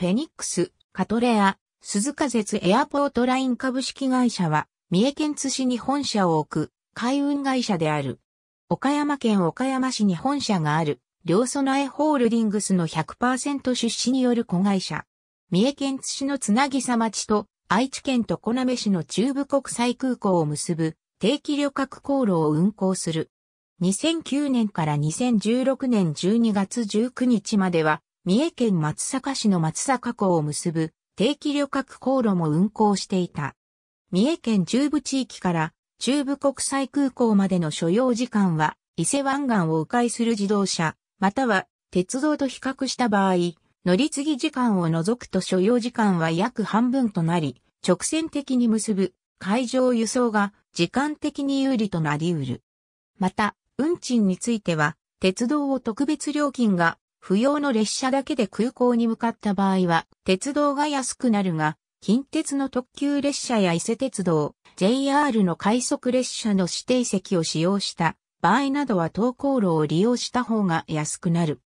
フェニックス、カトレア、鈴鹿絶エアポートライン株式会社は、三重県津市に本社を置く、海運会社である。岡山県岡山市に本社がある、両備えホールディングスの100%出資による子会社。三重県津市のつなぎさ町と、愛知県と小鍋市の中部国際空港を結ぶ、定期旅客航路を運航する。2009年から2016年12月19日までは、三重県松阪市の松阪港を結ぶ定期旅客航路も運航していた。三重県中部地域から中部国際空港までの所要時間は伊勢湾岸を迂回する自動車、または鉄道と比較した場合、乗り継ぎ時間を除くと所要時間は約半分となり、直線的に結ぶ海上輸送が時間的に有利となり得る。また、運賃については、鉄道を特別料金が不要の列車だけで空港に向かった場合は、鉄道が安くなるが、近鉄の特急列車や伊勢鉄道、JR の快速列車の指定席を使用した場合などは登校路を利用した方が安くなる。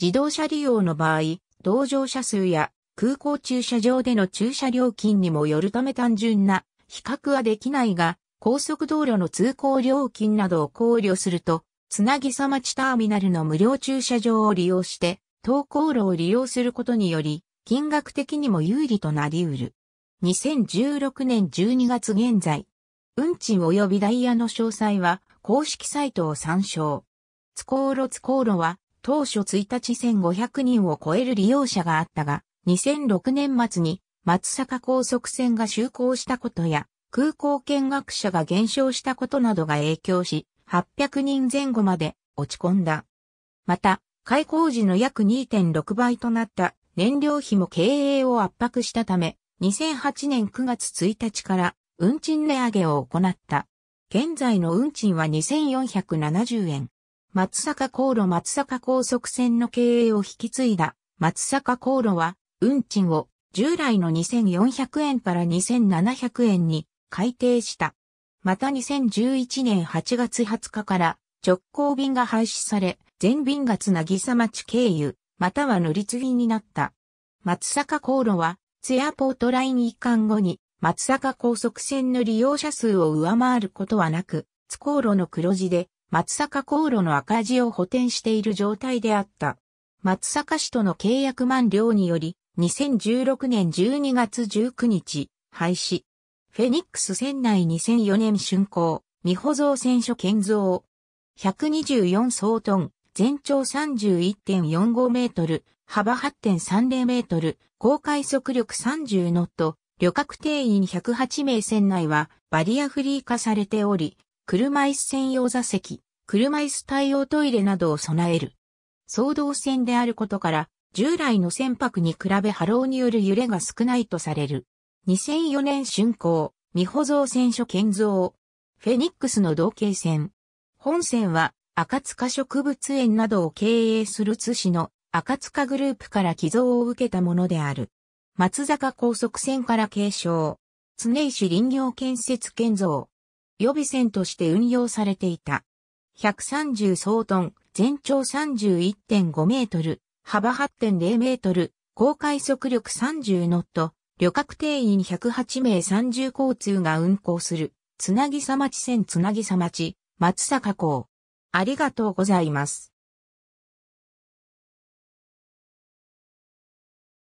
自動車利用の場合、同乗者数や空港駐車場での駐車料金にもよるため単純な比較はできないが、高速道路の通行料金などを考慮すると、つなぎさまちターミナルの無料駐車場を利用して、投稿路を利用することにより、金額的にも有利となり得る。2016年12月現在、運賃及びダイヤの詳細は公式サイトを参照。津航路津航路は当初1日1500人を超える利用者があったが、2006年末に松阪高速線が就航したことや、空港見学者が減少したことなどが影響し、800人前後まで落ち込んだ。また、開港時の約2.6倍となった燃料費も経営を圧迫したため、2008年9月1日から運賃値上げを行った。現在の運賃は2470円。松坂航路松坂高速線の経営を引き継いだ松坂航路は運賃を従来の2400円から2700円に改定した。また2011年8月20日から直行便が廃止され、全便がつなぎさ町経由、または乗り継ぎになった。松坂航路は、ツヤポートライン移管後に、松坂高速線の利用者数を上回ることはなく、津航路の黒字で、松坂航路の赤字を補填している状態であった。松坂市との契約満了により、2016年12月19日、廃止。フェニックス船内2004年竣工、未保存船所建造。124総トン、全長31.45メートル、幅8.30メートル、高快速力30ノット、旅客定員108名船内はバリアフリー化されており、車椅子専用座席、車椅子対応トイレなどを備える。総動船であることから、従来の船舶に比べ波浪による揺れが少ないとされる。2004年竣工、未保造船所建造。フェニックスの同系船。本船は、赤塚植物園などを経営する津市の赤塚グループから寄贈を受けたものである。松坂高速船から継承。常石林業建設建造。予備船として運用されていた。130総トン、全長31.5メートル、幅8.0メートル、高快速力30ノット、旅客定員108名30交通が運行する、つなぎさ町線つなぎさ町、松坂港。ありがとうございます。